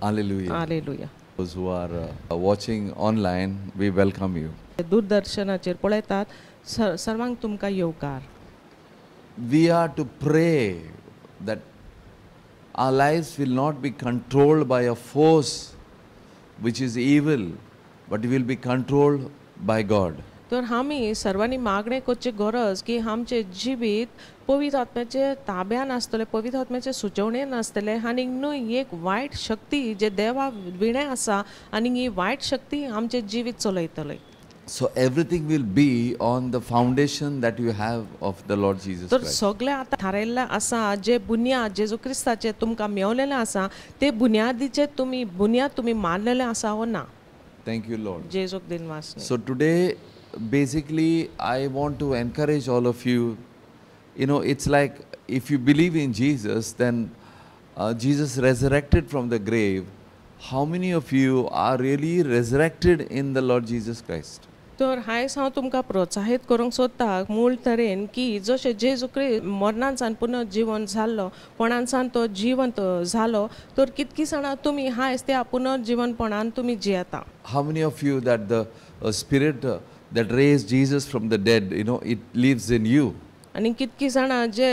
Hallelujah. Hallelujah. Those who are uh, watching online, we welcome you. We are to pray that our lives will not be controlled by a force which is evil, but will be controlled by God. तर आमी सर्वांनी मागणें करची गरज की आमचे जिवीत पवित्र आत्म्याचे ताब्यान आसतले पवित्र आत्म्याचे सुचवणे नसतले आनी न्हय एक वाईट शक्ती जे देवा विणे असा आणि ही वाईट शक्ती आमचे जिवीत चलयतले so everything will be on the foundation that you have of the Lord Jesus तर सगळे आता थारायल्ले आसा जे बुन्याद जो क्रिस्ताचे तुमकां मेवलेले आसा ते बुन्यादीचे तुम्ही बुन्याद तुम्ही मारलेले आसा हो ना थँक यू लॉर्ड जेजूक दिनवास so today basically, I want to encourage all of you. You know, it's like if you believe in Jesus, then uh, Jesus resurrected from the grave. How many of you are really resurrected in the Lord Jesus Christ? तर हायस हांव तुमकां प्रोत्साहीत करूंक सोदता मूळ तरेन की जशें जेजू क्रिस्त सावन पुनः जिवन जाल्लो सावन तो जिवंत जालो तर कितकी जाणां तुमी हायस त्या पुनर्जिवनपणान तुमी जियेता how many of you that the spirit that raised Jesus from the dead, you know, it lives in you. आणि कितकी जाणा जे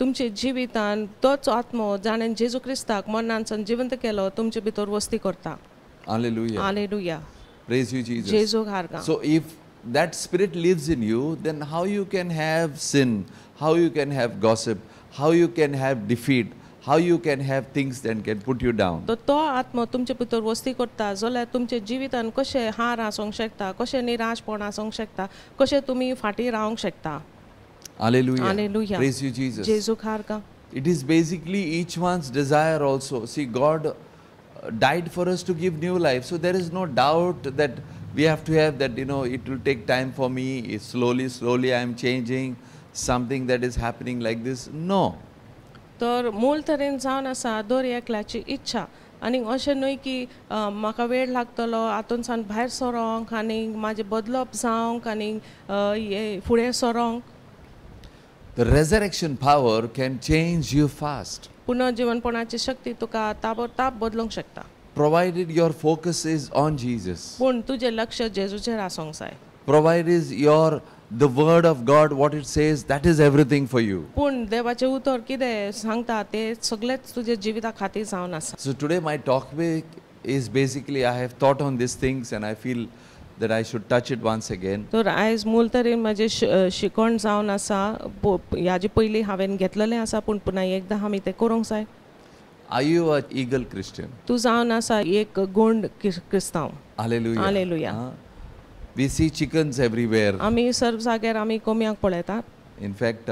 तुमचे जिवितान तोच आत्मो हो, जाणे जेजू ख्रिस्ताक मरणांसन जिवंत केलो हो, तुमचे भितर वस्ती करता hallelujah hallelujah praise you Jesus जेजू हारगा so if that spirit lives in you then how you can have sin how you can have gossip how you can have defeat how you can have things that can put you down. तो तो आत्मो तुमचे भितर वस्ती करता जाल्यार तुमचे जिवितान कशें हार आसूंक शकता कशें निराशपण आसूंक शकता कशें तुमी फाटीं रावंक शकता. Hallelujah. Hallelujah. Praise you Jesus. जेजूक हारका. It is basically each one's desire also. See God uh, died for us to give new life. So there is no doubt that we have to have that you know it will take time for me slowly slowly i am changing something that is happening like this no तर मूल तरेन जावन आसा दर एकल्याची इच्छा आनी अशें न्हय की म्हाका वेळ लागतलो हातून सावन भायर सरोंक आनी म्हाजें बदलप जावंक आनी फुडें सरोंक The resurrection power can change you fast. पुनर्जीवनपणाची शक्ती तुका ताबडतोब बदलूंक शकता. Provided your focus is on Jesus. पूण तुजें लक्ष जेजूचेर आसूंक जाय. Provided your the word of God, what it says, that is everything for you. पूण देवाचें उतर कितें सांगता तें सगळेंच तुजे जिविता खातीर जावन So today my talk is basically I have thought on these things and I feel that I should touch it once again. तर आयज मूल तरेन म्हजें शिकवण जावन आसा ह्याचे पयलीं हांवें घेतलेलें आसा पूण पुन्हा एकदां हांव तें korong जाय. Are you an eagle Christian? tu जावन आसा ek gond क्रिस्तांव. Hallelujah. hallelujah we C chickens everywhere आम्ही सर्व जागेवर आम्ही कोंब्यांक पळयतात in fact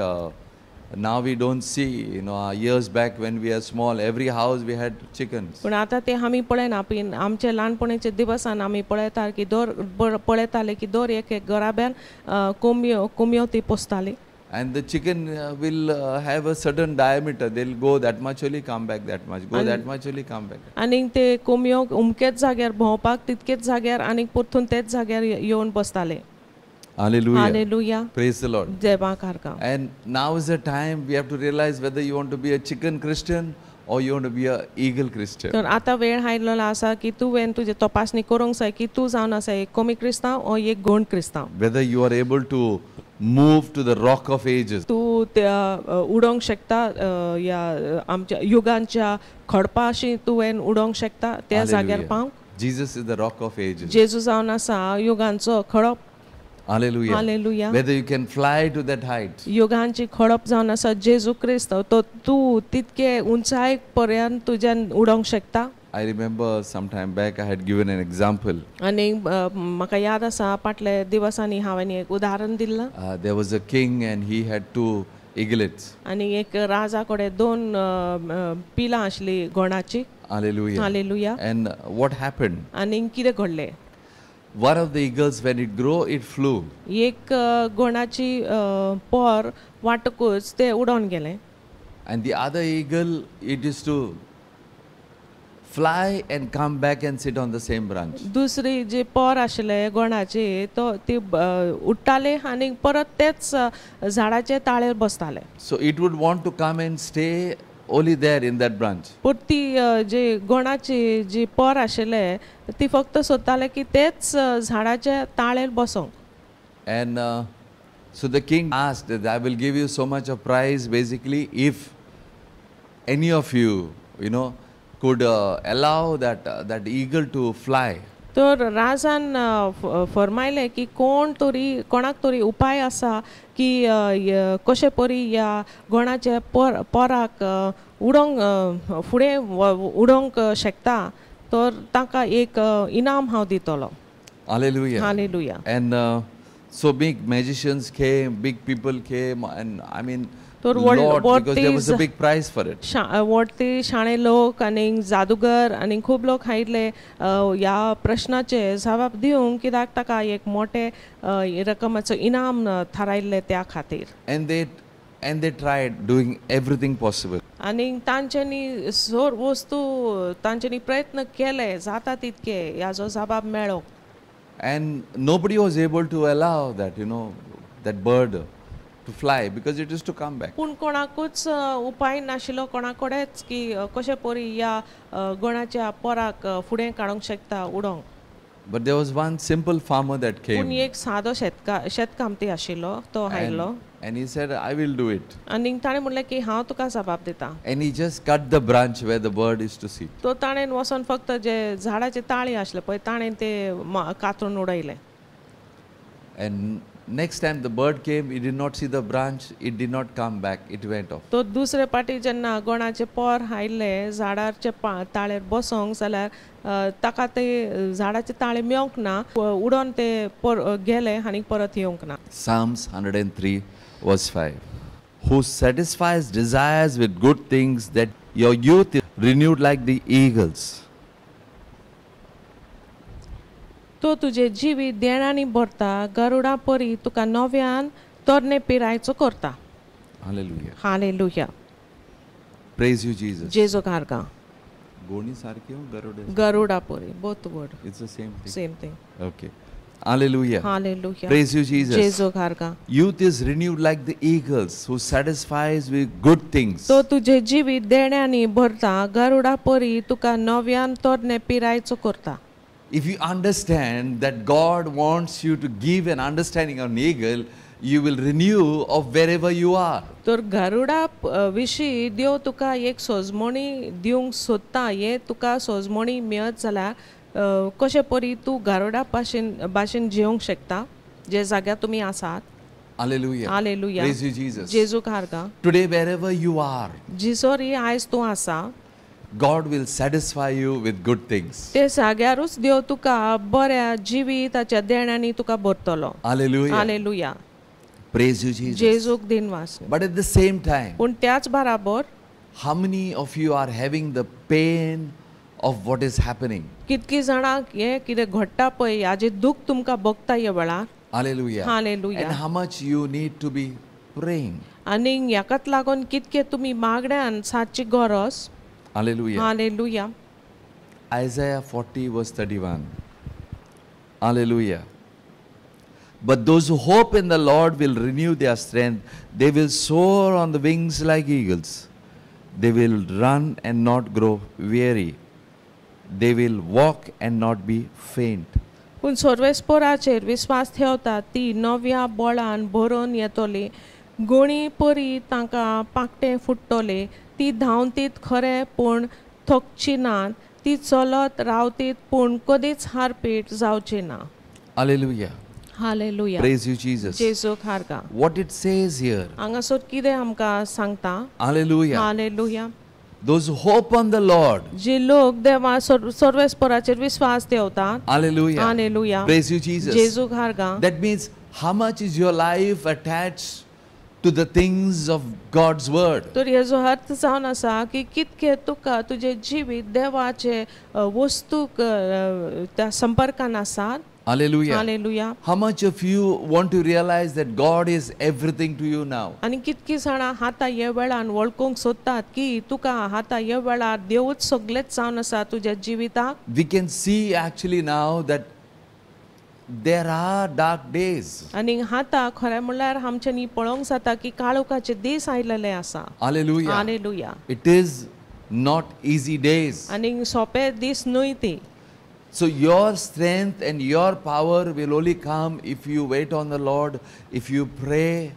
now we don't see you know years back Wien we R small every house we had chicken पण आता ते आम्ही पळयना पण आमचे लहानपणीचे दिवसान आम्ही पळयतात की दर पळयताले की दर एक एक घराब्यान कोंब्यो कोंब्यो ती पोसताली and the chicken uh, will uh, have a certain diameter. They'll go that much only, come back that much. Go that much only, come back. आनीक ते कोंबयो उमकेच जाग्यार भोंवपाक तितकेच जाग्यार आनीक परतून तेच जाग्यार येवन बसताले Hallelujah. Hallelujah. Praise the Lord. And now is the time we have to realize whether you want to be a chicken Christian or you want to be a eagle Christian. तर आता वेळ हायलो आसा की तुवें तुजे तपासणी करूंक जाय की ki tu आसा एक कोमी क्रिस्तांव ओ एक गोंड क्रिस्तांव. Whether you are able to move to the rock of तूं त्या शकता या आमच्या युगांच्या खडपाशी तुवें उडोवंक शकता त्या जाग्यार पावंक Jesus is the rock of ages. जेजू जावन आसा युगांचो खडप Hallelujah. Hallelujah. Whether you can fly to that height. युगांची खडप जावन आसा जेजू क्रिस्त तो तूं तितके उंचायेक पर्यंत तुज्यान उडोवंक शकता I remember some time back I had given an example. आणि म्हाका याद आसा फाटले दिवसांनी हांवें एक उदाहरण दिल्लां. There was a king and he had two eaglets. आणि एक राजा कडे दोन पिलां आसली गोणाची. Hallelujah. Hallelujah. And what happened? आणि कितें घडलें? One of the eagles, when it grew, it flew. एक गोणाची पोर वाटकूच ते उडोवन गेलें. And the other eagle, it is to fly and come back and sit on the same branch दुसरी जे पोर आशिल्ले गोणाचे तो ते उडटाले आणि परत तेच झाडाचे ताळेर बसताले so it would want to come and stay only there in that branch पूण ती जे गोणाचे जे पोर आशिल्ले ती फक्त सोदताले की तेच झाडाच्या ताळेर बसोंक and so the king asked I will give you so much a prize basically if any of you you know could uh, allow that uh, that eagle to fly. तर राजान फरमायलें की कोण तरी कोणाक तरी उपाय आसा की कशे परी ह्या गोणाचे पर पराक उडोंग फुडें उडोंग शकता तर ताका एक इनाम हांव दितलो hallelujah hallelujah and so big magicians came, big people came, and I mean, तर ते शाणे लोक आणि जादूगर आणि खूप लोक आयले ह्या प्रश्नाचे जबाब दिवंक कित्याक ताका एक मोठे रकमाचो इनाम थारायले त्या खातीर and they try doing everything possible आणि तांच्यानी जोर वस्तू तांच्यानी प्रयत्न केले जाता तितके ह्या जो जबाब मेळोक And nobody was able to allow that, you know, that bird to fly because it is to come back. पूण कोणाकूच उपाय नाशिल्लो कोणाकडेच की कशे पोरी या गोणाच्या पोराक फुडें काडूंक शकता उडोवंक But there was one simple farmer that came. एक सादो शेतका शेतकामती तो आयलो And he said, I will do it. आनी ताणें ki की to तुका जबाब deta And he just cut the branch where the bird is to sit. तो ताणें वचोन फक्त जे झाडाचे ताळी आसले पळय ताणें ते कातरून उडयले. And next time the bird came, it did not see the branch, it did not come back, it went off. तो दुसरे पाटी जेन्ना गोणाचे पोर हायले झाडाचे ताळेर बसोंक जाल्यार ताका ते झाडाचे ताळे मेवंक ना उडोन ते पर गेले आनी परत येवंक ना. Psalms 103 verse 5. Who satisfies desires with good things that your youth is renewed like the eagles. तो तुझे जिवीत देणांनी भरता गरुडा परी तुका नव्यान तरणे पिरायचो करता hallelujah hallelujah praise you Jesus जेजो कारका गोणी सारखी हो, गरुडा गरुडा परी both word it's the same thing same thing okay hallelujah hallelujah praise you Jesus जेजो कारका youth is renewed like the eagles who satisfies with good things तो तुझे जीवित देण्यानी भरता गरुडा परी तुका नव्यान तरणे पिरायचो करता if you understand that God wants you to give an understanding on eagle, you will renew of wherever you are. तर गरुडा विशीं देव तुका एक सोजमणी दिवंक सोदता हे तुका सोजमणी मेळत जाल्यार कशे परी तू गरुडा भाशेन भाशेन जेवंक शकता जे जाग्यार तुम्ही आसात Hallelujah. Hallelujah. Praise you, Jesus. Jesus, हारगा. Today, wherever you are. जिसोरी आयज to आसा. God will satisfy you with good things. ते साग्यारूच देव तुका बऱ्या जिविताच्या देण्यानी तुका भरतलो. Hallelujah. Hallelujah. Praise you Jesus. जेजूक दिनवास. But at the same time. पण त्याच बराबर how many of you are having the pain of what is happening? कितकी जाणांक हे कितें घडटा पळय हाजे दुख तुमकां भोगता हे वेळार. Hallelujah. Hallelujah. And how much you need to be praying. आनी हाकाच लागून कितके तुमी मागण्यान साची गरज Hallelujah. Hallelujah. Isaiah 40, verse 31. Hallelujah. But those who hope in the Lord will renew their strength. They will soar on the wings like eagles. They will run and not grow weary. They will walk and not be faint. कुण सोर्वेस्पोराचेर विस्वास ठेवतात ती नव्या बळान भरून येतले गोणी परी तांकां पाकटे फुट्टले ती धांवतीत खरें पूण थकची नात ती चलत रावतीत पूण कधीच हारपीट जावची ना hallelujah hallelujah praise you Jesus जेजूक खारगा व्हाट इट सेज हियर हांगासर कितें आमकां सांगता hallelujah hallelujah Those who hope on the Lord. जे लोक देवा सर्वेस्पराचेर विश्वास देवतात. Hallelujah. Hallelujah. Praise you Jesus जेजूक खारगा That means how much is your life attached to the things of God's word. तो तर हेजो अर्थ जावन आसा की कितके तुका तुझे जीवित देवाचे वस्तूक त्या संपर्कान आसात Hallelujah. Hallelujah. How much of you want to realize that God is everything to you now? आणि कितकी जाणां हाता हे वेळान वळखूंक सोदतात की तुका हाता ये वेळार देवच सगळेच जावन आसा तुज्या जिविताक. We can see actually now that there are dark days. आनी हाता खरें म्हणल्यार आमच्यांनी पळोवंक जाता की काळोखाचे दीस आयलेले आसा. Hallelujah. Hallelujah. It is not easy days. आनी सोपे दीस न्हय ते. So your strength and your power will only come if you wait on the Lord, if you pray,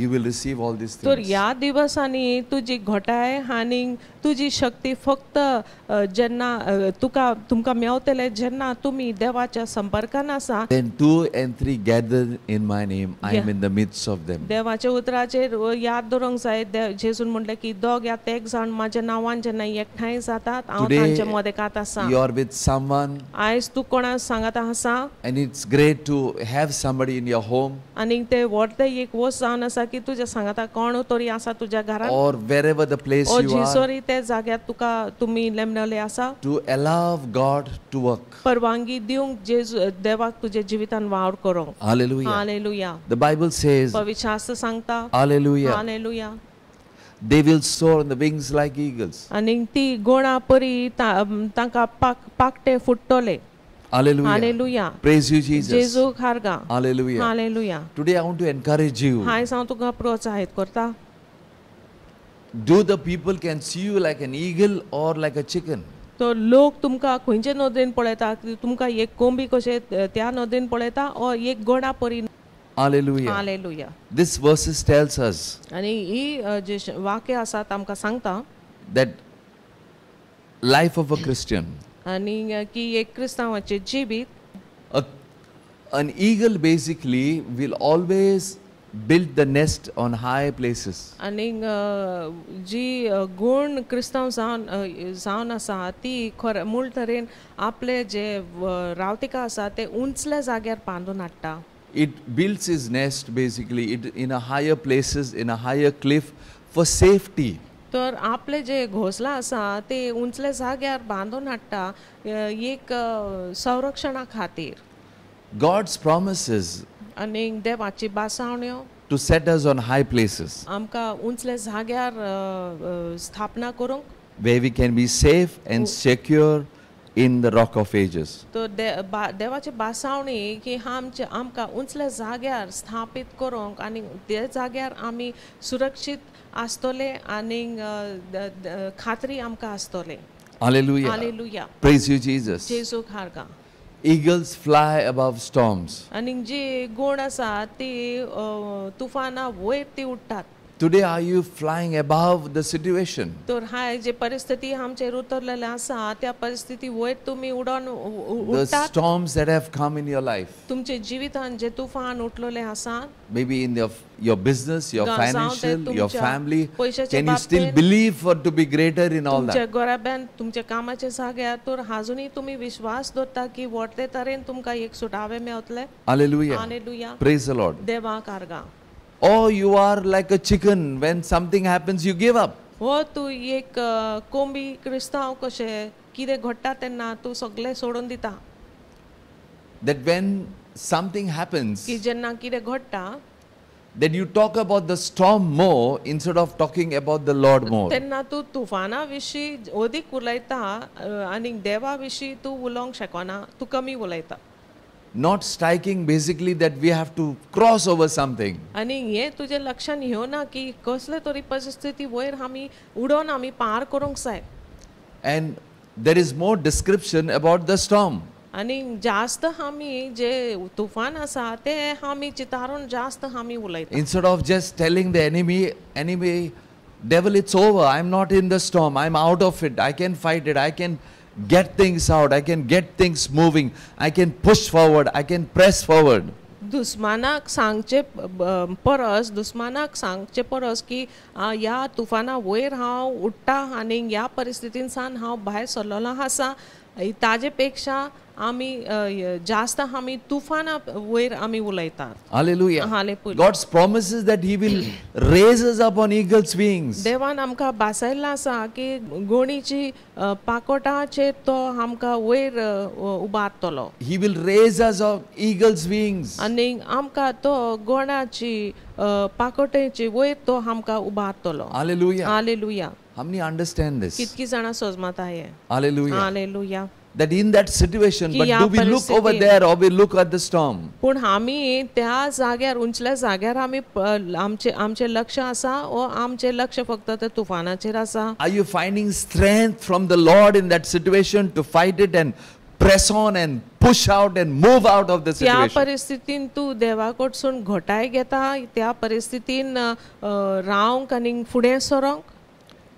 you will receive all these things. तर ह्या दिवसांनी तुजी घोटाय आनी तुजी शक्ती फक्त जेन्ना तुका तुमकां मेवतले जेन्ना तुम्ही देवाच्या संपर्कान आसा then two and three gather in my name I am in the midst of them देवाच्या उतराचेर याद दवरूंक जाय जेसून म्हटले की दोग या तेग जाण म्हाज्या नांवान जेन्ना एकठांय जातात हांव तांच्या कात असा यू आर विथ समवन आयज तू कोणा सांगता आसा and it's great to have somebody in your home आनी ते व्हडलें एक वोस जावन आसा की तुज्या सांगता कोण तरी आसा तुज्या घरा or where the place you are ते जाग्यात तुका तुम्ही नेमलेले असा to allow God to work परवानगी देऊ जे देवाक तुझे जिवितान वावर करो hallelujah hallelujah the Bible says पवित्र सांगता hallelujah hallelujah they will soar on the wings like eagles. Aning ti gona puri tanka pak pakte futtole. Hallelujah. Hallelujah. Praise you, Jesus. Jesus kharga. Hallelujah. Hallelujah. Today I want to encourage you. Hai sang tu ka protsahit korta. Do the people can see you like an eagle or like a chicken तो लोक तुमकां खंयचे नदरेन पळयता तुमकां एक कोंबी कशें त्या नदरेन पळयता और एक गोडा परी Hallelujah. Hallelujah. दिस verses tells us. आनी ही जे वाक्य आसा आमकां सांगता that life of a Christian आनी की एक क्रिस्तांवाचे जिवीत अन eagle basically will always build the nest on high places. ani ji gun kristav san san asati ti khor mul taren aple je ravtika asate unchle jagyar pandu natta It builds its nest basically it, in a higher places in a higher cliff for safety. तर आपले जे घोसला असा ते उंचले जाग्यार बांधून हाडटा एक संरक्षणा खातीर. God's promises आणि देवाची बासावण्यो to set us on high places आमका उंचले जाग्यार स्थापना करूंक way we can be safe and secure in the rock of ages तो देवाचे बासावणी की हा आमचे आमका उंचल्या जाग्यार स्थापित करूंक आणि ते जाग्यार आम्ही सुरक्षित आसतले आणि खात्री आमका आसतले Hallelujah. Hallelujah. Praise you, Jesus. Jesus. Eagles fly above storms. आनीक जी गूण आसा ती तुफाना Today are you flying above the situation? The storms that have come in your life, maybe in your, your business, your financial, your family, can you still believe for to be greater in all that? Hallelujah. Praise the Lord. or you are like a chicken when something happens you give up वो तू एक कोंबी क्रिस्तांव कशें कितें घडटा तेन्ना तूं सगळें सोडून दिता that when something happens की जेन्ना कितें घडटा then you talk about the storm more instead of talking about the Lord more. तेन्ना तू तुफाना विशी ओदिक उलयता आनी देवा विशी तू उलोवंक शकना तू कमी उलयता not striking basically that we have to cross over something तुझे ना उडोन आमी पार and there is more description about the storm आणि जास्त जे तुफान जास्त instead of just telling the enemy enemy devil it's over i'm not in the storm i'm out of it i can fight it i can get things out, I can get things moving, I can push forward, I can press forward. दुस्मानाक सांगचे परस दुस्मानाक सांगचे परस की ह्या तुफाना वयर हांव उडटा आनी ह्या परिस्थितीन सावन हांव भायर सरलेलो आसा ताजे पेक्षा आम्ही जास्त आम्ही तुफाना वयर आम्ही उलयतात hallelujah God's promises that he will raise up on eagles wings देवान आमका बासायला आसा की गोणीची पाकोटाचेर तो आमकां वयर उबारतलो ही will raise us of eagles wings आनी आमका तो गोणाची पाकोटेची वयर तो आमकां उबारतलो हालेलुया हालेलुया हमनी many understand कितकी जणा सोजमत आहे Hallelujah. Hallelujah That in that situation, but do we look over there or we look at the storm? पूण आमी त्या उंचल्या जाग्यार आमी आमचे आमचे लक्ष आसा ओ आमचे लक्ष फक्त ते तुफानाचेर आसा Are you finding strength from the Lord in that situation to fight it and press on and push out and move out of the situation? परिस्थितीन तूं देवा घेता त्या परिस्थितीन राव रावंक आनी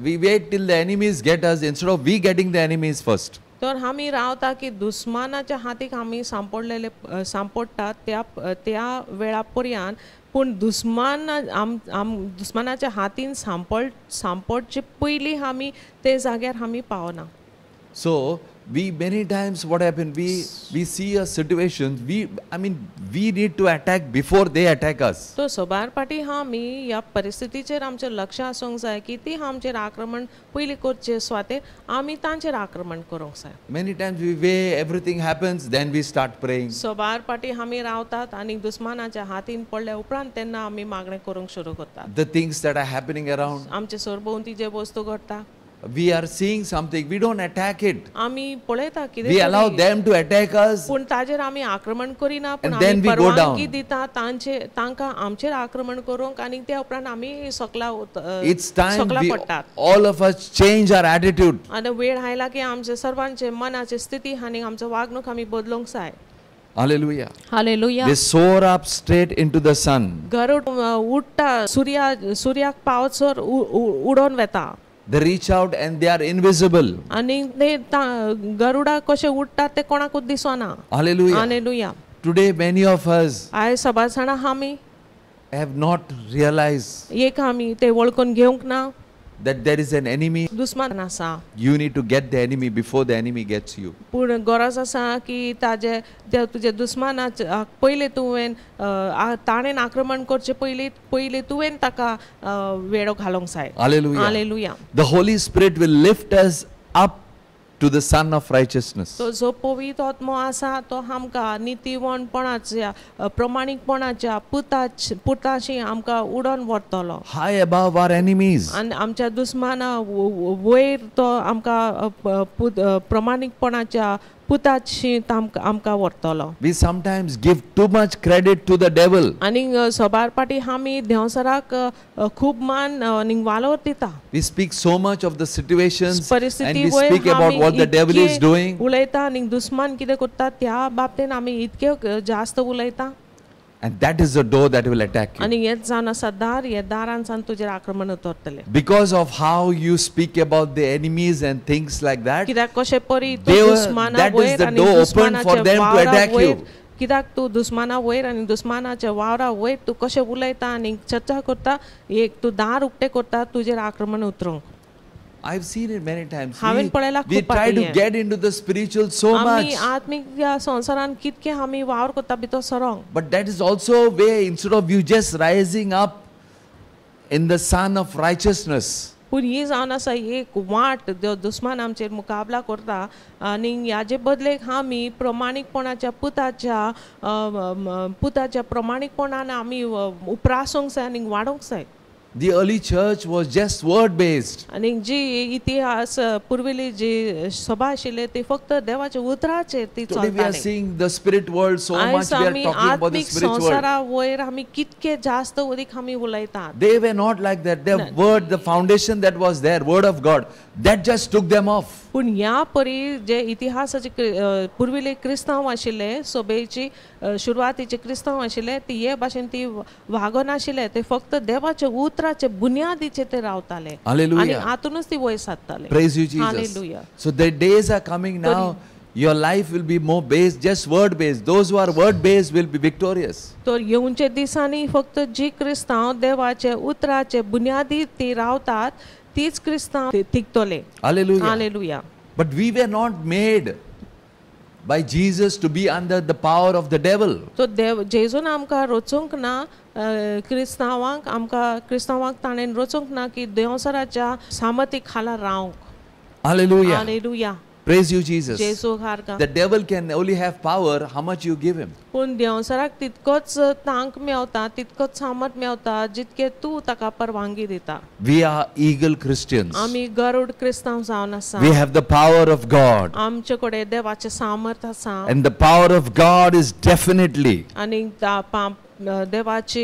we wait till the enemies get us instead of we getting the enemies first. तर आम्ही रावता की दुस्मानाच्या हातीक आम्ही सांपडलेले सांपडटात त्या त्या वेळा पण पूण दुस्मान आम आम दुस्मानाच्या हातीन सांपड सांपडचे पयलीं आमी ते जाग्यार आमी पावना so so, we many times what happen we we see a situation we I mean we need to attack before they attack us. तो सोबार हा मी या परिस्थितीचेर आमचें लक्ष आसूंक जाय की ती आमचे आक्रमण पहिले करचे स्वाते आम्ही तांचेर आक्रमण करूंक जाय. Many times we wait everything happens then we start praying. सोबार पाटी आमी रावतात आणि दुस्मानाच्या हातीन पडले उपरांत त्यांना आम्ही मागणे करूंक सुरू करतात. The things that are happening around आमचे सरभोवती जे वस्तू घडता we are seeing something we don't attack it ami poleta kide we allow them to attack us pun tajer ami akraman korina pun ami parvanki deta tanche tanka amche akraman korong ani te apran ami sakla hot it's time we all of us change our attitude ana wed haila ki amche sarvanche manache sthiti hani amche vagnu kami bodlong sai Hallelujah. Hallelujah. They soar up straight into the sun. Garud utta surya suryak pavsor udon veta. they reach out and they are invisible ani de garuda kase utta te konaku disona hallelujah hallelujah today many of us i sabasana hami i have not realized ye kami te volkon gheunk na that there is an enemy. dusman आसा. You need to get the enemy before the enemy gets you. je गरज आसा की ताजे तुजे दुस्मानाच पयले तुवें ताणेन आक्रमण pehle pehle tu en taka vedo घालूंक sai Hallelujah. Hallelujah. The Holy Spirit will lift us up to the Son of Righteousness. तो जो पवित्र आत्मो आसा तो हमका नितीवणपणाच्या प्रमाणिकपणाच्या पुताच पुताशी हमका उडोन व्हरतलो. High above our enemies. आणि आमच्या दुस्माना वयर तो हमका प्रमाणिकपणाच्या पुताची आमकां व्हरतलो we sometimes give too much credit to the devil आनी सोबार पाटी आमी देंवसराक खूब मान वालो दिता we speak so much of the situation परिस्थिती we speak about what the devil is doing उलयता आनी दुस्मान कितें करता त्या बाबतीन आमी इतके जास्त उलयता and that is the door that will attack you ani yet jan asa dar ye daran san tujer akraman utortele because of how you speak about the enemies and things like that kidak koshe pori dusmana that is the door open for them to attack you kidak tu dusmana wer ani dusmana cha wara we tu koshe bulaita ani chacha karta ek tu dar ukte karta tujer akraman utrong I've seen it many times. हावेन We try to get into the spiritual so much. But that is also way instead of you just rising up in the sun of righteousness. पूण ही जावन आसा एक वाट दुस्मान आमचेर मुकाबला करता आनी ह्याचे बदलेक आमी प्रमाणीकपणाच्या पुताच्या पुताच्या प्रमाणीकपणान आमी उपरासूंक जाय आनी वाडोवंक जाय The early church was just word based. आनी जी इतिहास पूर्वीले जे सभा असले ते फक्त देवाचे उतराचेर ती Today we are seeing the spirit world so much. We are talking about the spirit आत्मीक spiritual world. संवसारा वयर आमी कितके जास्त अधिक आम्ही उलयतात They were not like that. Their word, the foundation that was there, word of God, that just took them off. पण या परी जे इतिहासाचे पूर्वीले क्रिस्तांव आशिल्ले सोबेची अ, क्रिस्तांव आशिल्ले ती हे भाषेन ती वागो नाशिले ते फक्त देवाचे उतर स्तोत्राचे बुनियादीचे ते रावताले आणि आतूनच ती वय साधताले praise you Jesus so the days are coming now your life will be more based just word based those were word based will be victorious तर येऊनचे दिसांनी फक्त जी क्रिस्तांव देवाचे उतराचे बुनियादी ती रावतात तीच क्रिस्तांव टिकतोले hallelujah hallelujah but we were not made by Jesus to be under the power of the devil. So Jason uh, amka rochunk na Krishna wang amka Krishna wang tanen rochunk na ki deyonsara cha samati khala raung. Hallelujah. Hallelujah. Praise you, Jesus. The devil can only have power how much you give him. पूण देंवसराक तितकोच तांक मेवता तितकोच सामत मेवता जितके तूं ताका परवानगी दिता we R eagle क्रिस्टियन्स आमी गरुड क्रिस्तांव जावन आसा we have the power of God आमचे कडेन देवाचें सामर्थ आसा and the power of God is definitely आनी देवाची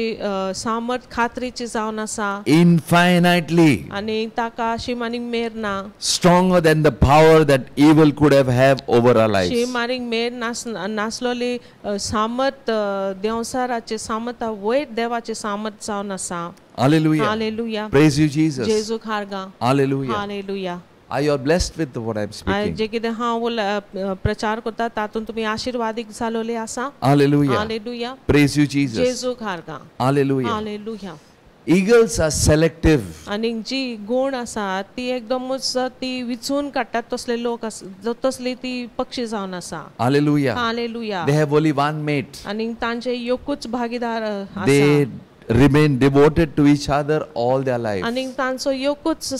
सामर्थ खात्रीची जावन आसा इनफायनाइटली आणि ताका शिमानिंग मेर ना stronger than the power that evil could have have over our life शी मेर नास नासलोली सामर्थ देवसाराचे सामर्थ वयर देवाचे सामर्थ जावन आसा hallelujah hallelujah praise you Jesus जेजू खारगा hallelujah hallelujah I you are blessed with what I am speaking जे कितें हांव प्रचार करता तातूंत तुमी आशिर्वादीक जालोले आसा hallelujah hallelujah praise you Jesus जेजूक हारगा hallelujah hallelujah eagles are selective आनी जी गूण आसा ती एकदमच ती विचून काडटात तसले लोक तसली ती पक्षी जावन आसा hallelujah hallelujah they have only one mate आनी तांचे एकूच भागीदार आसा remain devoted to each other all their lives.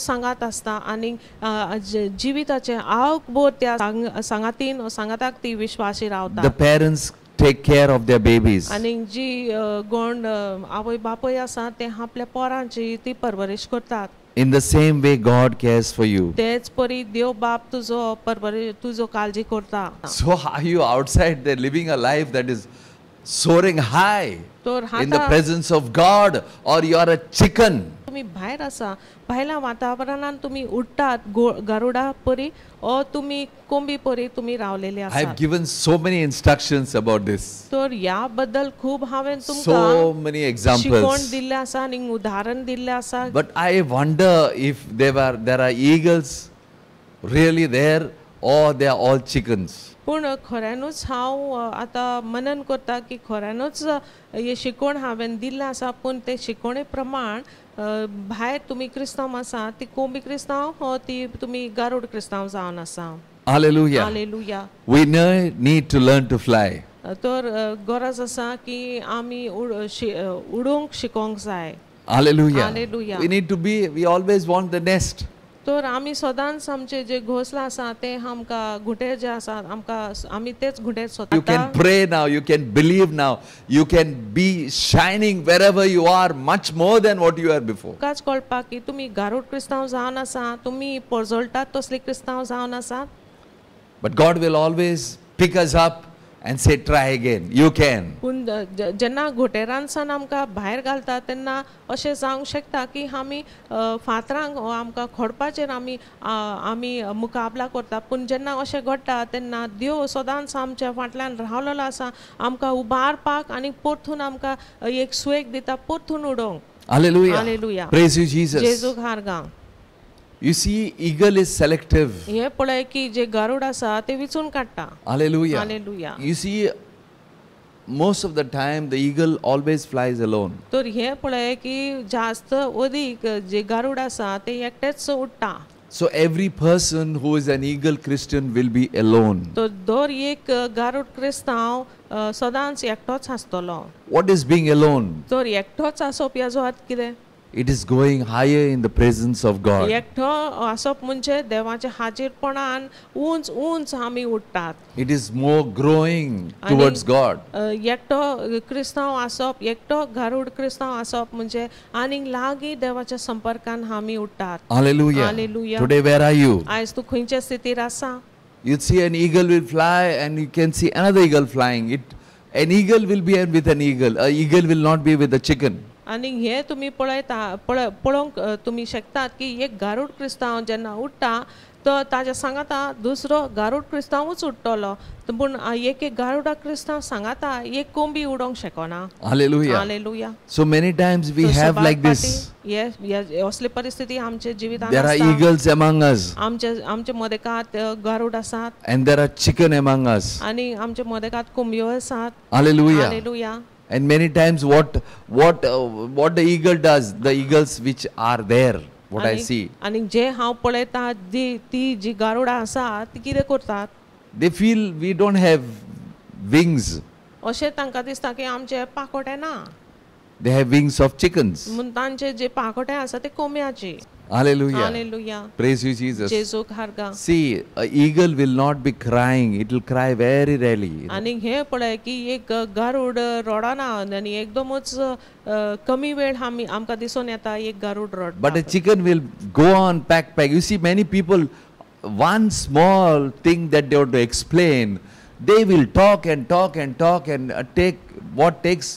sangat asta aning सांगात che auk जिविताचे आवभोर sangatin सांगातीन sangatak ti विश्वासी रावता. The parents take care of their babies. आनीक जी गोंड आवय बापूय आसा ते आपल्या पोरांची ती परवरीश In the same way God cares for you. तेच परी देव बाप तुजो परवरीश तुजो kalji करता. So are you outside there living a life that is soaring high in the presence of God or you are a chicken. तुम्ही भायर आसा भायल्या वातावरणान तुम्ही उडटात गरुडा परी ओ तुम्ही कोंबी परी तुम्ही रावलेले आसा. I have given so many instructions about this. तोर या बद्दल खूप हांवेन तुमकां so many examples. शिकवण दिल्ले आसा आणि उदाहरण दिल्ले आसा. But I wonder if there are eagles really there or they are all chickens. पूण खऱ्यानूच हांव आतां मनन करता की खऱ्यानूच हे शिकोण हांवें दिल्लें आसा पूण ते शिकोणे प्रमाण भायर तुमी क्रिस्तांव आसा ती कोंबी क्रिस्तांव ती तुमी गारूड क्रिस्तांव जावन आसा hallelujah we We need to learn to fly तर गरज आसा की आमी उडोवंक शिकोंक जाय hallelujah hallelujah we need to be we always want the nest तर आमी सदांच आमचे जे घोसला आसा ते आमकां घुटेर जे आसा आमका आमी तेच घुटे स्वतः you can pray now you can believe now you can be shining wherever you are much more than what you are before काच कळपाक की तुमी गारूड क्रिस्तांव जावन आसा तुमी पोरजोळटात तसले क्रिस्तांव जावन आसात but God will always pick us up and say try again you can पूण ज- ज- जेन्ना आमकां भायर घालता तेन्ना अशें जावंक शकता की आमी फातरांक आमकां खोडपाचेर आमी आमी मुकाबला करता पूण जेन्ना अशें घडटा तेन्ना देव सदांच आमच्या फाटल्यान रावलेलो आसा आमकां उबारपाक आनी परतून आमकां एक सुवेग दिता परतून उडोवंक hallelujah Hallelujah. praise you jesus जेजूक हार You see, eagle is selective. हे पळय की जे गरुड आसा ते विचून काडटा Hallelujah. Hallelujah. You see, most of the time the eagle always flies alone. तो हे पळय की जास्त अदीक जे गरुड आसा ते एकटेच उट्टा। So every person who is an eagle Christian will be alone. तर दर एक गारुड क्रिस्तांव अ, सदांच एकटोच आसतलो What is being alone? तर एकटोच आसप ह्या जोत कितें it is going higher in the presence of God. It is more growing towards God. Hallelujah. Hallelujah. Today where are you? You see an eagle will fly and you can see another eagle flying. It an eagle will be with an eagle. An eagle will not be with a chicken. आनी हे तुमी पळयता पळ पळोवंक तुमी शकतात की एक गारूड क्रिस्तांव जेन्ना उडटा तो ताज्या सांगाता दुसरो गारूड क्रिस्तांवूच उडटलो पूण एक एक गारुडा क्रिस्तांव सांगाता एक कोंबी उडोवंक शकना so many times we have like this yes असली परिस्थिती आमचे जीवितांत there are eagles among us आमचे आमचे मदेकात गारूड आसात and there are chicken among us आनी आमचे मदेकात कोंबयो आसात hallelujah hallelujah And many times, what what uh, what the eagle does, the eagles which are there, what I see. They feel we don't have wings. They have wings of chickens. Hallelujah. Hallelujah. Praise you, Jesus. See, an eagle will not be crying. It will cry very rarely. आणि हे पळय की एक गारूड रडना आनी एकदमच कमी वेळ आमी आमकां दिसून येता एक गारूड रड But a chicken will go on pack pack. You see many people one small thing that they want to explain, they will talk and talk and talk and uh, take what takes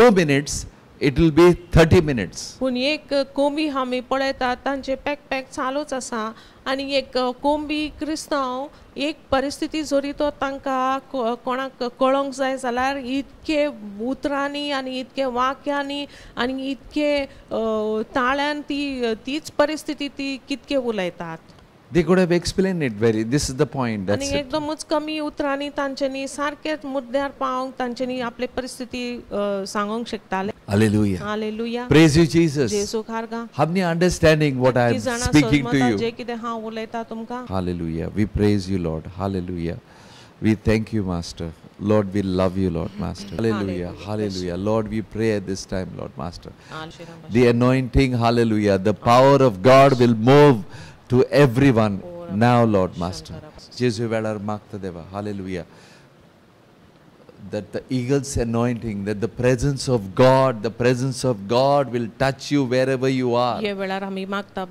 2 minutes it will be thirty minutes पण एक कोंबी आमी पळयतात तांचे pack pack चालूच असा आणि एक कोंबी क्रिस्तांव एक परिस्थिती जरी तो तांकां कोणाक कळोंक जाय जाल्यार इतके उतरांनी आणि इतके वाक्यांनी आणि इतके ताळ्यान ती तीच परिस्थिती ती कितके उलयतात they could have explained it very this is the point that's आणि एकदमच कमी उतरांनी तांच्यानी सारकेच मुद्द्यार पावंक तांच्यानी आपले परिस्थिती सांगोंक शकताले hallelujah hallelujah praise you jesus जेसू खारगा हमने understanding what I am speaking to you जे कितें हांव उलयता तुमकां hallelujah we praise you lord hallelujah we thank you master Lord, we love you, Lord Master. hallelujah, hallelujah. Lord, we pray at this time, Lord Master. The anointing, hallelujah. The power of God will move to everyone now, Lord Master. jesus velar makta deva Hallelujah. That the eagle's anointing, that the presence of God, the presence of God will touch you wherever you are. ye ये makta आमी ki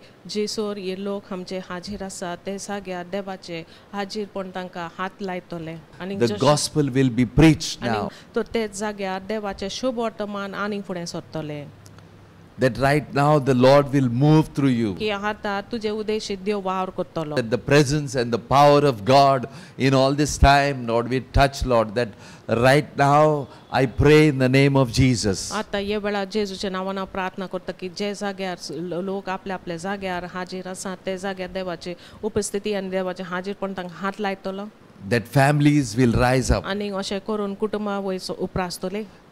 बापा ye lok hamche लोक आमचे tesa gya devache सगळ्या pon tanka hat lai tole ani The gospel will be preached now. to ते जाग्यार devache शुभ वर्तमान आनीक फुडें सरतलें. that right now the Lord will move through you. That the presence and the power of God in all this time, Lord, we touch, Lord, that right now I pray in the name of Jesus. that families will rise up.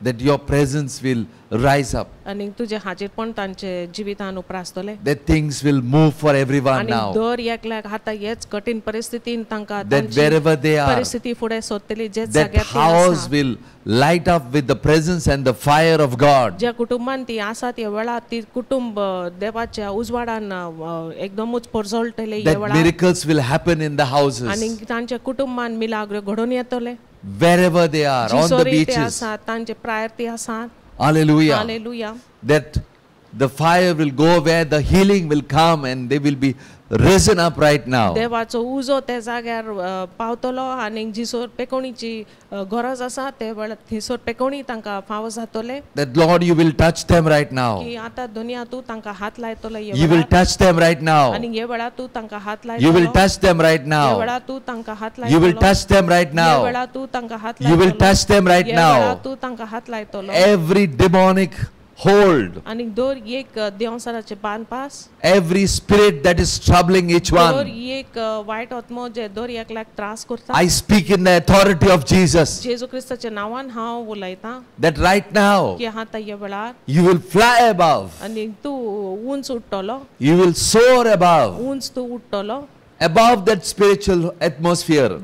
that your presence will rise up ani tujhe hajir pan tanche jivitan uprastole that things will move for everyone now ani dor yakla hata yes katin paristhiti tanka tanche that wherever they are paristhiti fore sotteli je jagya the house will light up with the presence and the fire of god ja kutumban ti asat yevala ti kutumb devacha uzwadan ekdam uch porjol tele yevala that miracles will happen in the houses ani tanche kutumban milagre ghodon yetole wherever they are, on the beaches. Hallelujah. Alleluia, That the fire will go where the healing will come and they will be risen up right now. देवाचो That Lord you will touch them right now. You will touch them right now. You will touch them right now. You will touch them right now. You will touch them right now. Every demonic Hold. Uh, every spirit that is troubling each one. Uh, I speak in the authority of Jesus that right now you will fly above. Uh, you will soar above above that spiritual atmosphere uh,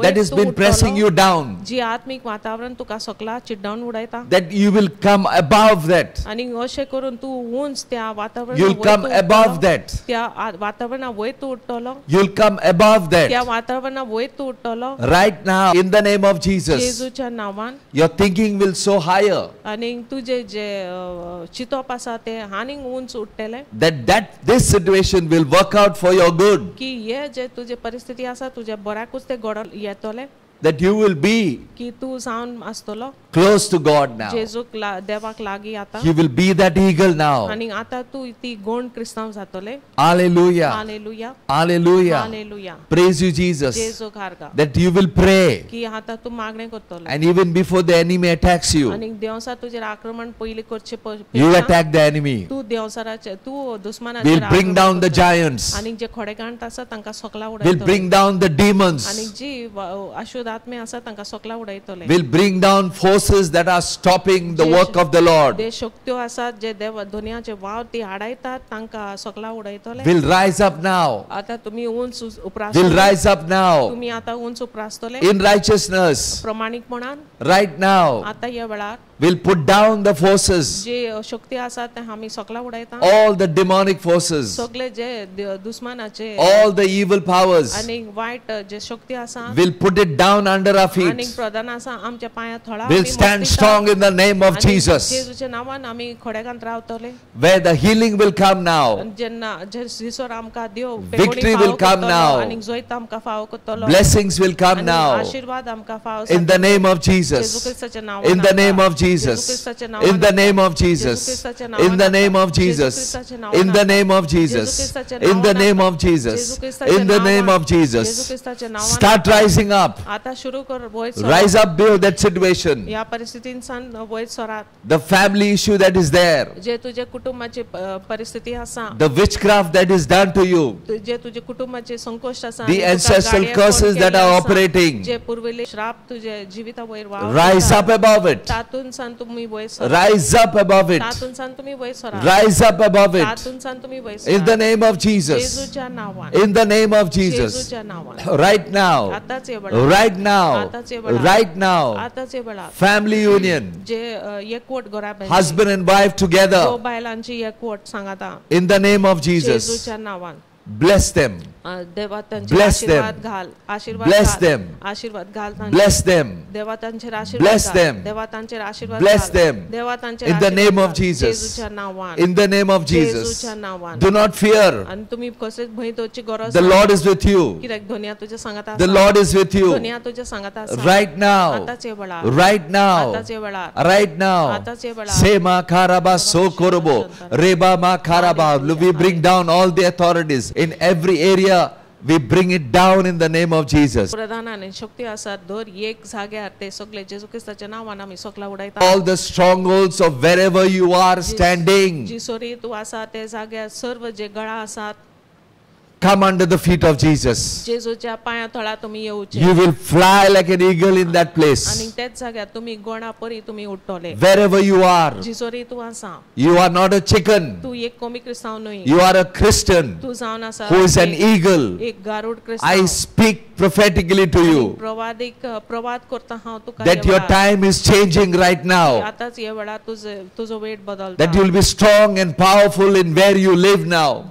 that has been pressing you down that you will come above that you'll come above that you'll come above that right now in the name of jesus your thinking will so higher uh, that that this situation will work out for your good. की ये जे तुझे परिस्थिती आसा तुझ्या बऱ्याकूच ते godal येतले that you will be close to God now. You will be that eagle now. Hallelujah. Hallelujah. Hallelujah. Hallelujah. Praise you, Jesus. That you will pray. And even before the enemy attacks you, you attack the enemy. We'll bring down the giants. We'll bring down the demons. तांकां सोकला उडयतले will bring down forces that are stopping the work of the lord जे शक्त्यो आसात जे देव दुनियाचे wow ती आडायतात तांकां सोकला उडयतले will rise up now आता तुम्ही उंच उपरास will rise up now तुम्ही आता उंच उपरासतले in righteousness प्रमाणिकपणान right now आता या वेळार will put down the forces जे शक्ती आसात ते आम्ही सोकला उडयता all the demonic forces सगळे जे दुस्मानाचे all the evil powers आणि white जे शक्ती आसा will put it down under our feet. We'll stand strong in the name of Jesus. Where the healing will come now. Victory will come now. Blessings will come now. In the name of Jesus. In the name of Jesus. In the name of Jesus. In the name of Jesus. In the name of Jesus. In the name of Jesus. In the name of Jesus. Start rising up. आता शुरू कर voids rise up build that situation या परिस्थितींसान वयर सरात the family issue that is there जे तुझे कुटुंबाची परिस्थिती आसा the witchcraft that is done to you जे तुझे कुटुंबाचे संकोष्ट आसा the ancestral curses that are operating जे पूर्वले श्राप तुझे जीविता वयर वाव rise up above it तातूनसान तुम्ही वयर सरात rise up above it तातूनसान तुम्ही वयर सरात rise up above it तातूनसान तुम्ही वयर सरात in the name of jesus in the name of jesus right now right right now, right now, family union, husband and wife together, in the name of Jesus, bless them. देवा त्यांचे Bless them. Bless them. Bless them. Bless them. Bless them. In the name of घाल. Jesus. जेजूच्या In the name of Jesus. जेजूच्या नावान Do not fear. आणि तुम्ही कसे भंय तोची गरज The Lord is with you. कित्याक दुनिया तुझ्या सांगत The Lord is with you. दुनिया तुझ्या सांगत Right now. आताचे वेळार Right now. Right now. Say ma karaba so korobo. Reba ma karaba. We bring down all the authorities in every area we bring it down in the name of Jesus. All the strongholds of wherever you are standing come under the feet of Jesus. You will fly like an eagle in that place. Wherever you are, you are not a chicken. You are a Christian who is an eagle. I speak prophetically to you that your time is changing right now. That you will be strong and powerful in where you live now.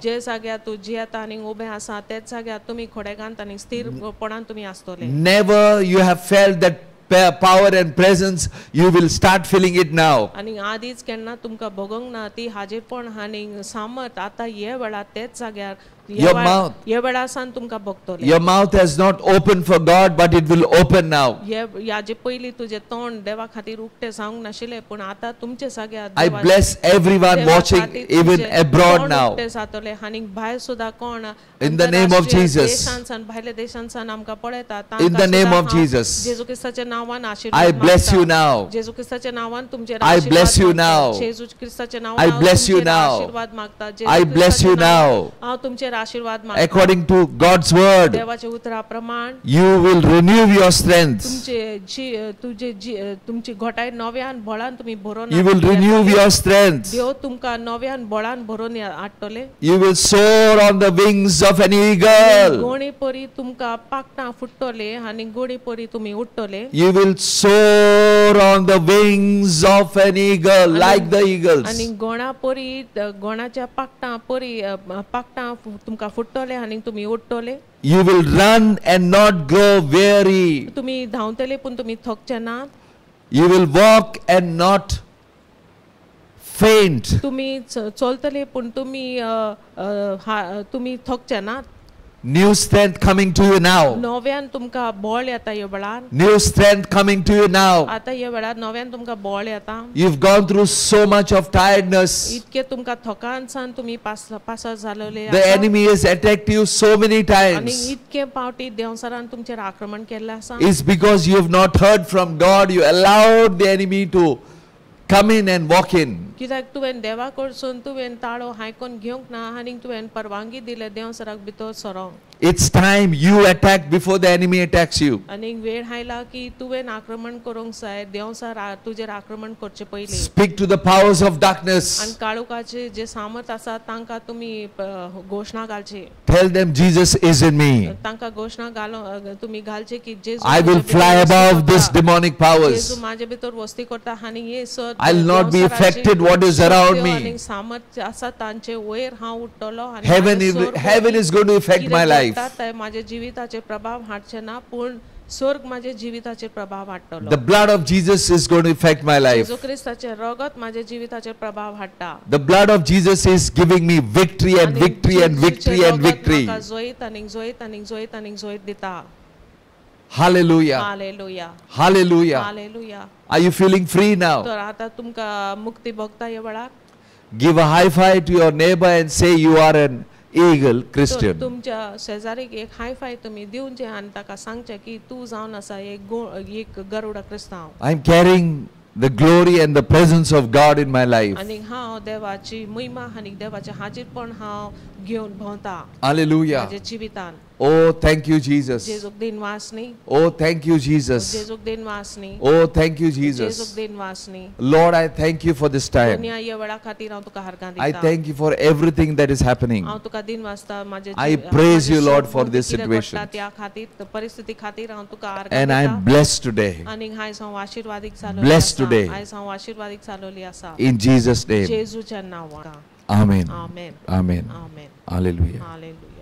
उभे आसा त्याच जाग्यार तुमी खोडेगांत आनी स्थिरपणान तुम्ही असतोले never you have felt that power and presence you will start feeling it now आणि आधीच केन्ना तुमकां भोगोंक ना ती हाजेपण हानी सामत आता ये वेळा तेच जाग्यार Your mouth. Ye bada san tumka bokto. Your mouth has not open for God but it will open now. Ye ya je pehli tu ton deva khati rukte sang nashile pun ata tumche sagya deva. I bless everyone watching even abroad now. Rukte satole hanik bhai sudha kon in the name of Jesus. Deshan san bhai deshan san amka pade ta. In the name of Jesus. Jesus ke sacha naavan aashirwad. I bless you now. Jesus ke sacha naavan tumche aashirwad. I bless you now. Jesus ke sacha naavan. I bless you now. magta I bless you now. Aa tumche आशीर्वाद according to God's word देवाच्या प्रमाण you will renew your strength तुमचे जी तुझे जी तुमची घोटाय नव्यान बळान तुम्ही भरोन you will renew your strength देव तुमका नव्यान बळान भरोन हाडटले you will soar on the wings of an eagle गोणी परी तुमका पाकटां फुट्टले आणि गोणी परी तुम्ही उडटले you will soar soar on the wings of an eagle like the eagles gona गोणा पोरी गोणाच्या pakta पोरी pakta tumka फुट्टोले ani तुमी उडटोले you will run and not grow weary tumhi धांवतले pun तुमी थकचे ना you will walk and not faint तुम्ही चलतले पण तुम्ही तुम्ही थकचे ना New strength coming to you now. tumka New strength coming to you now. Ata tumka You've gone through so much of tiredness. tumka tumi The enemy has attacked you so many times. Ani itke pauti akraman kella It's because you have not heard from God. You allowed the enemy to Come in and walk in. कित्याक तुवें देवा कडसून तुवें ताळो हायकोन घेवंक ना आनी तुवें परवानगी दिले द्यों सरक भितर It's time you attack before the enemy attacks you. Speak to the powers of darkness. Tell them Jesus is in me. I will fly above this demonic powers. I'll not be affected what is around me. Heaven is, heaven is going to affect my life. म्हणतात माझ्या जीवितचे प्रभाव हाटचे ना पण स्वर्ग माझ्या जीवितचे प्रभाव हाटतो the blood of Jesus is going to effect my life येशू ख्रिस्ताचे रगत माझ्या जीवितचे प्रभाव हाटता the blood of Jesus is giving me victory and victory and victory and victory माझा जोईत आणि जोईत आणि जोईत आणि जोईत देता hallelujah hallelujah hallelujah hallelujah are you feeling free now तर आता तुमका मुक्ती ये येवळा give a high five to your neighbour and say you R an eagle Christian तुमच्या शेजारीक एक हाय फाय तुम्ही देऊनचे आणि ताका सांगचे की तू जाऊन असा एक गो एक गरुडा क्रिस्तांव I am carrying the glory and the presence of god in my life आणि हा देवाची महिमा आणि देवाचे हाजीर पण हा घेऊन भोवता हालेलुया माझे जीवितान ओ थँक यू जीजस जेजुक दिन वासनी ओ थँक यू जीजस जेजुक दिन वासनी ओ थँक यू जीजस जेजुक दिन वासनी Lord I thank you for this time दुनिया ये वेळा खातीर हांव तुका हारकां दिता I thank you for everything that is happening हांव तुका दिन वासता माझे I praise you Lord for this situation त्या खातीर परिस्थिती खातीर हांव तुका हारकां and I am blessed today आनी आयज हांव आशीर्वादिक जालो ब्लेस्ड टुडे आयज हांव आशीर्वादीक जालोली आसा इन जीसस नेम जेजूच्या नांवान Amen. Amen. Amen. Alleluia.